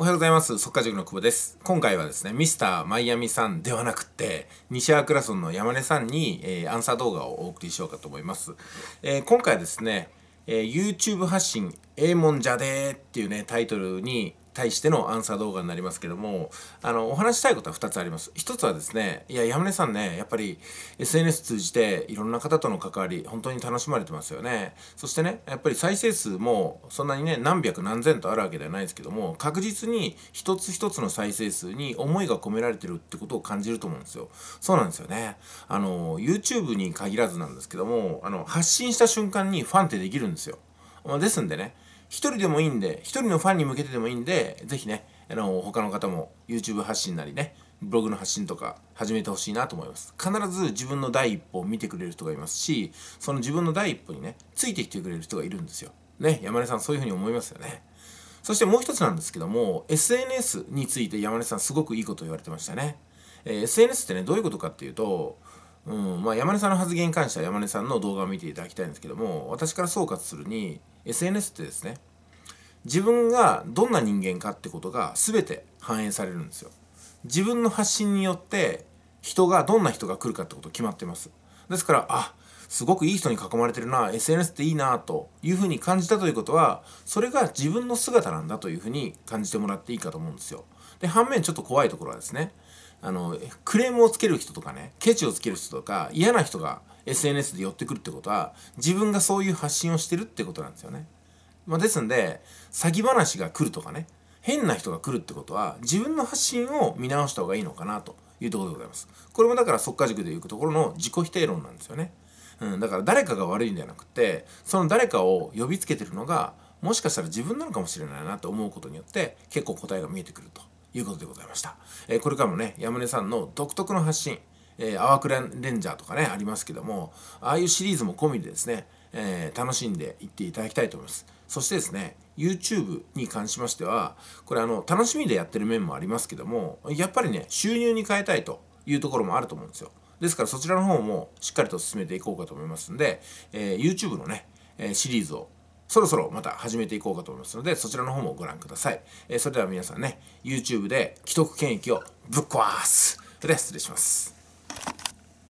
おはようございます。速化塾の久保です。今回はですね、ミスターマイアミさんではなくて、西アクラソンの山根さんに、えー、アンサー動画をお送りしようかと思います。えー、今回ですね、えー、YouTube 発信、ええもんじゃでーっていうね、タイトルに、対してのアンサー動画になりますけどもあのお話したいことは2つあります1つはですねいや山根さんねやっぱり SNS 通じていろんな方との関わり本当に楽しまれてますよねそしてねやっぱり再生数もそんなにね何百何千とあるわけではないですけども確実に一つ一つの再生数に思いが込められてるってことを感じると思うんですよそうなんですよねあの YouTube に限らずなんですけどもあの発信した瞬間にファンってできるんですよ、まあ、ですんでね1人でもいいんで、1人のファンに向けてでもいいんで、ぜひね、あの他の方も YouTube 発信なりね、ブログの発信とか始めてほしいなと思います。必ず自分の第一歩を見てくれる人がいますし、その自分の第一歩にね、ついてきてくれる人がいるんですよ。ね、山根さんそういうふうに思いますよね。そしてもう一つなんですけども、SNS について山根さんすごくいいこと言われてましたね。えー、SNS ってね、どういうことかっていうと、うんまあ、山根さんの発言に関しては山根さんの動画を見ていただきたいんですけども私から総括するに SNS ってですね自分がどんな人間かってことが全て反映されるんですよ自分の発信によって人がどんな人が来るかってこと決まってますですからあすごくいい人に囲まれてるな SNS っていいなというふうに感じたということはそれが自分の姿なんだというふうに感じてもらっていいかと思うんですよで反面ちょっと怖いところはですねあのクレームをつける人とかねケチをつける人とか嫌な人が SNS で寄ってくるってことは自分がそういう発信をしてるってことなんですよね。まあ、ですんで詐欺話が来るとかね変な人が来るってことは自分の発信を見直した方がいいのかなというところでございます。これもだから即果塾でいうところの自己否定論なんですよね。うん、だから誰かが悪いんじゃなくてその誰かを呼びつけてるのがもしかしたら自分なのかもしれないなと思うことによって結構答えが見えてくると。いうことでございました。えー、これからもね、山根さんの独特の発信、えー、アワクレンレンジャーとかね、ありますけども、ああいうシリーズも込みでですね、えー、楽しんでいっていただきたいと思います。そしてですね、YouTube に関しましては、これあの、楽しみでやってる面もありますけども、やっぱりね、収入に変えたいというところもあると思うんですよ。ですからそちらの方もしっかりと進めていこうかと思いますんで、えー、YouTube のね、えー、シリーズをそろそろまた始めていこうかと思いますので、そちらの方もご覧ください。えー、それでは皆さんね、YouTube で既得権益をぶっ壊す。それでは失礼します。